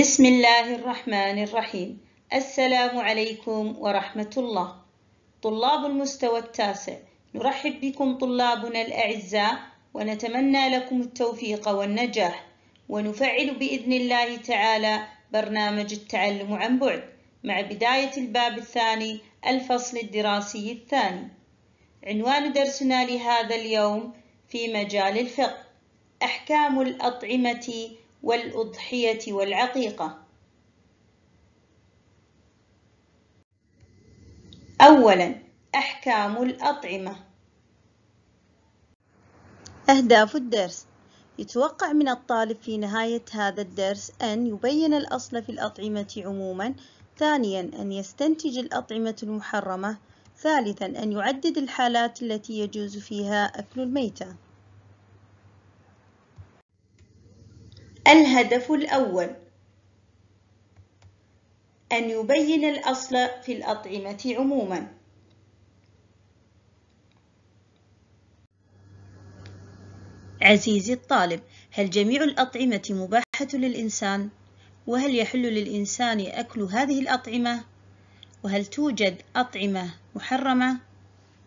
بسم الله الرحمن الرحيم السلام عليكم ورحمة الله طلاب المستوى التاسع نرحب بكم طلابنا الأعزاء ونتمنى لكم التوفيق والنجاح ونفعل بإذن الله تعالى برنامج التعلم عن بعد مع بداية الباب الثاني الفصل الدراسي الثاني عنوان درسنا لهذا اليوم في مجال الفقه أحكام الأطعمة والأضحية والعقيقة أولا أحكام الأطعمة أهداف الدرس يتوقع من الطالب في نهاية هذا الدرس أن يبين الأصل في الأطعمة عموما ثانيا أن يستنتج الأطعمة المحرمة ثالثا أن يعدد الحالات التي يجوز فيها أكل الميتة الهدف الأول أن يبين الأصل في الأطعمة عموما عزيزي الطالب هل جميع الأطعمة مباحة للإنسان؟ وهل يحل للإنسان أكل هذه الأطعمة؟ وهل توجد أطعمة محرمة؟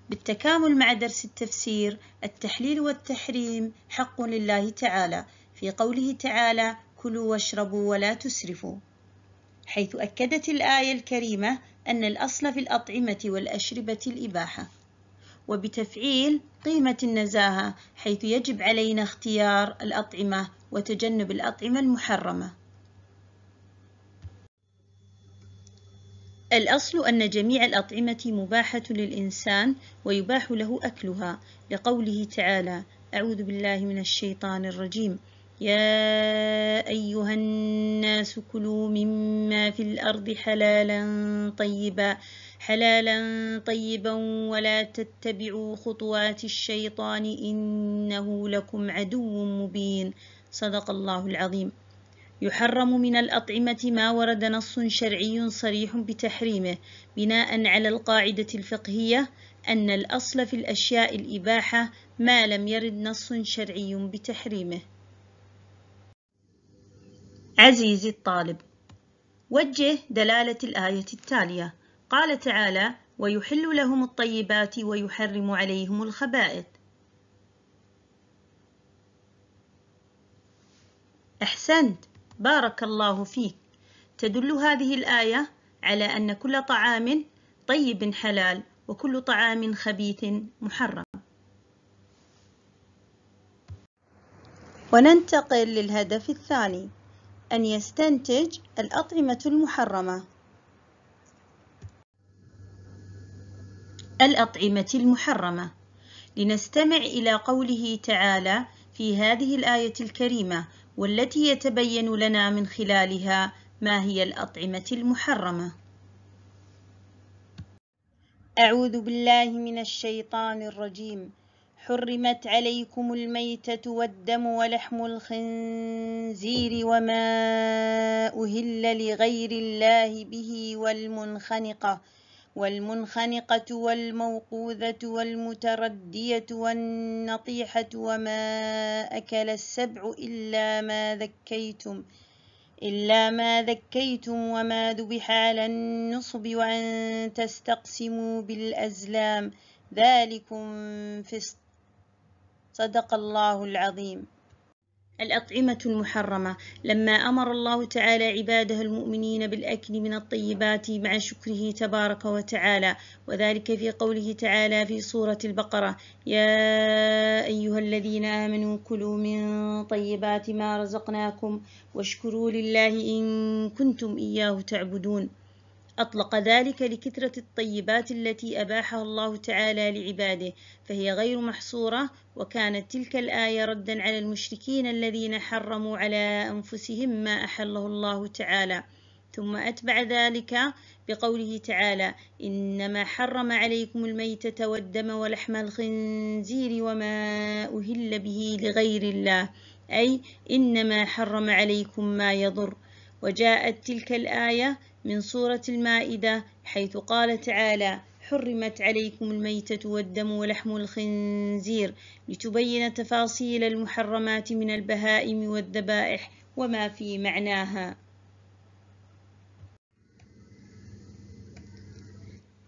بالتكامل مع درس التفسير التحليل والتحريم حق لله تعالى في قوله تعالى كلوا واشربوا ولا تسرفوا حيث أكدت الآية الكريمة أن الأصل في الأطعمة والأشربة الإباحة وبتفعيل قيمة النزاهة حيث يجب علينا اختيار الأطعمة وتجنب الأطعمة المحرمة الأصل أن جميع الأطعمة مباحة للإنسان ويباح له أكلها لقوله تعالى أعوذ بالله من الشيطان الرجيم يا أيها الناس كلوا مما في الأرض حلالا طيبا حلالا طيبا ولا تتبعوا خطوات الشيطان إنه لكم عدو مبين صدق الله العظيم يحرم من الأطعمة ما ورد نص شرعي صريح بتحريمه بناء على القاعدة الفقهية أن الأصل في الأشياء الإباحة ما لم يرد نص شرعي بتحريمه عزيزي الطالب وجه دلالة الآية التالية قال تعالى ويحل لهم الطيبات ويحرم عليهم الخبائث أحسنت بارك الله فيك تدل هذه الآية على أن كل طعام طيب حلال وكل طعام خبيث محرم وننتقل للهدف الثاني أن يستنتج الأطعمة المحرمة الأطعمة المحرمة لنستمع إلى قوله تعالى في هذه الآية الكريمة والتي يتبين لنا من خلالها ما هي الأطعمة المحرمة أعوذ بالله من الشيطان الرجيم حرمت عليكم الميتة والدم ولحم الخنزير وما أهل لغير الله به والمنخنقة والمنخنقة والموقوذة والمتردية والنطيحة وما أكل السبع إلا ما ذكيتم إلا ما ذكيتم وما ذبح على النصب وأن تستقسموا بالأزلام ذلكم فسق صدق الله العظيم الأطعمة المحرمة لما أمر الله تعالى عباده المؤمنين بالأكل من الطيبات مع شكره تبارك وتعالى وذلك في قوله تعالى في سورة البقرة يا أيها الذين آمنوا كلوا من طيبات ما رزقناكم واشكروا لله إن كنتم إياه تعبدون أطلق ذلك لكثرة الطيبات التي أباحها الله تعالى لعباده فهي غير محصورة وكانت تلك الآية ردا على المشركين الذين حرموا على أنفسهم ما أحله الله تعالى ثم أتبع ذلك بقوله تعالى إنما حرم عليكم الميتة والدم ولحم الخنزير وما أهل به لغير الله أي إنما حرم عليكم ما يضر وجاءت تلك الآية من سورة المائدة حيث قال تعالى حرمت عليكم الميتة والدم ولحم الخنزير لتبين تفاصيل المحرمات من البهائم والذبائح وما في معناها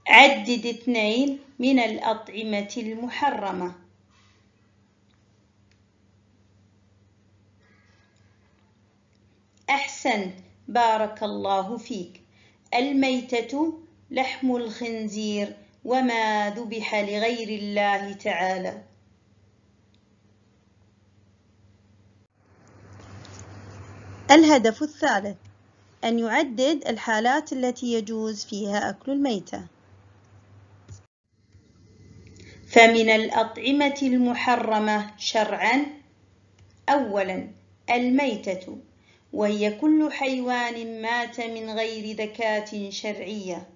عدد اثنين من الأطعمة المحرمة أحسنت بارك الله فيك الميتة لحم الخنزير وما ذبح لغير الله تعالى الهدف الثالث أن يعدد الحالات التي يجوز فيها أكل الميتة فمن الأطعمة المحرمة شرعا أولا الميتة وهي كل حيوان مات من غير ذكاة شرعية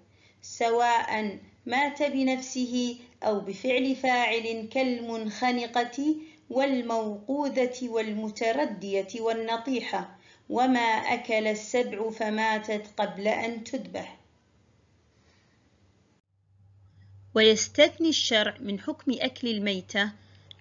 سواء مات بنفسه أو بفعل فاعل كالمنخنقة والموقوذة والمتردية والنطيحة وما أكل السبع فماتت قبل أن تذبح ويستثني الشرع من حكم أكل الميتة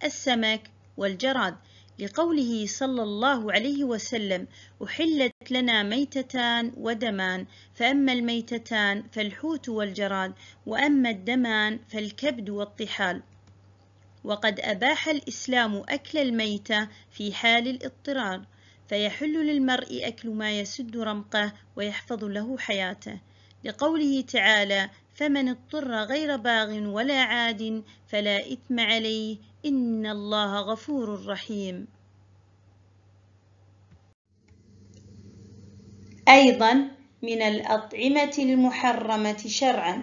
السمك والجراد لقوله صلى الله عليه وسلم أحلت لنا ميتتان ودمان فأما الميتتان فالحوت والجراد وأما الدمان فالكبد والطحال وقد أباح الإسلام أكل الميتة في حال الاضطرار فيحل للمرء أكل ما يسد رمقه ويحفظ له حياته لقوله تعالى فمن اضطر غير باغ ولا عاد فلا إثم عليه إن الله غفور رحيم أيضا من الأطعمة المحرمة شرعا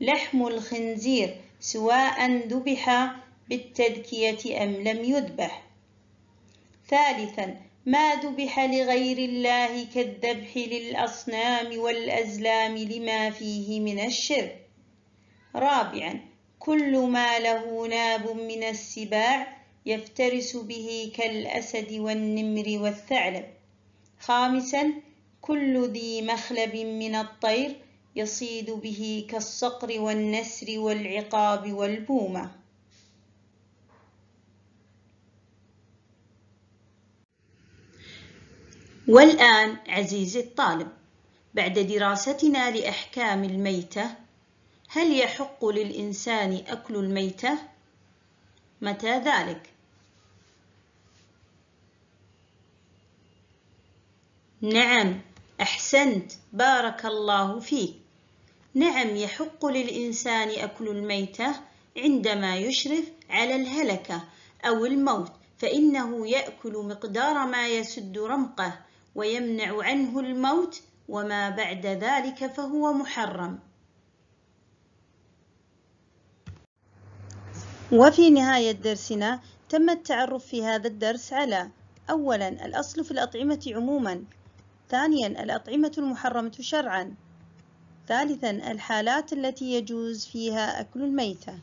لحم الخنزير سواء ذبح بالتذكية أم لم يذبح ثالثا ما ذبح لغير الله كالذبح للأصنام والأزلام لما فيه من الشرك رابعا كل ما له ناب من السباع يفترس به كالأسد والنمر والثعلب خامسا كل ذي مخلب من الطير يصيد به كالصقر والنسر والعقاب والبومة والآن عزيزي الطالب بعد دراستنا لأحكام الميتة هل يحق للإنسان أكل الميتة؟ متى ذلك؟ نعم أحسنت بارك الله فيك نعم يحق للإنسان أكل الميتة عندما يشرف على الهلكة أو الموت فإنه يأكل مقدار ما يسد رمقه ويمنع عنه الموت وما بعد ذلك فهو محرم وفي نهاية درسنا تم التعرف في هذا الدرس على أولا الأصل في الأطعمة عموما ثانيا الأطعمة المحرمة شرعا ثالثا الحالات التي يجوز فيها أكل الميتة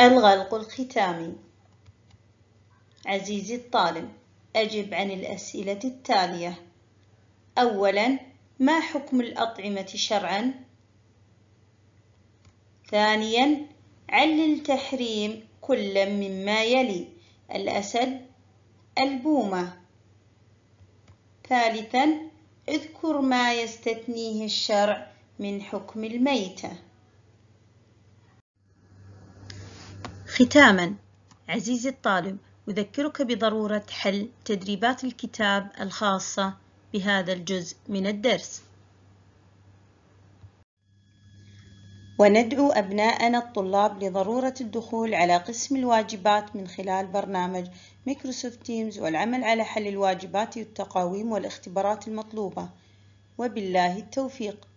الغلق الختامي عزيزي الطالب أجب عن الأسئلة التالية أولا ما حكم الأطعمة شرعا ثانيا علل تحريم كلا مما يلي الأسد البومة ثالثا اذكر ما يستثنيه الشرع من حكم الميتة ختاما عزيزي الطالب أذكرك بضرورة حل تدريبات الكتاب الخاصة بهذا الجزء من الدرس وندعو أبناءنا الطلاب لضرورة الدخول على قسم الواجبات من خلال برنامج مايكروسوفت تيمز والعمل على حل الواجبات والتقاويم والاختبارات المطلوبة وبالله التوفيق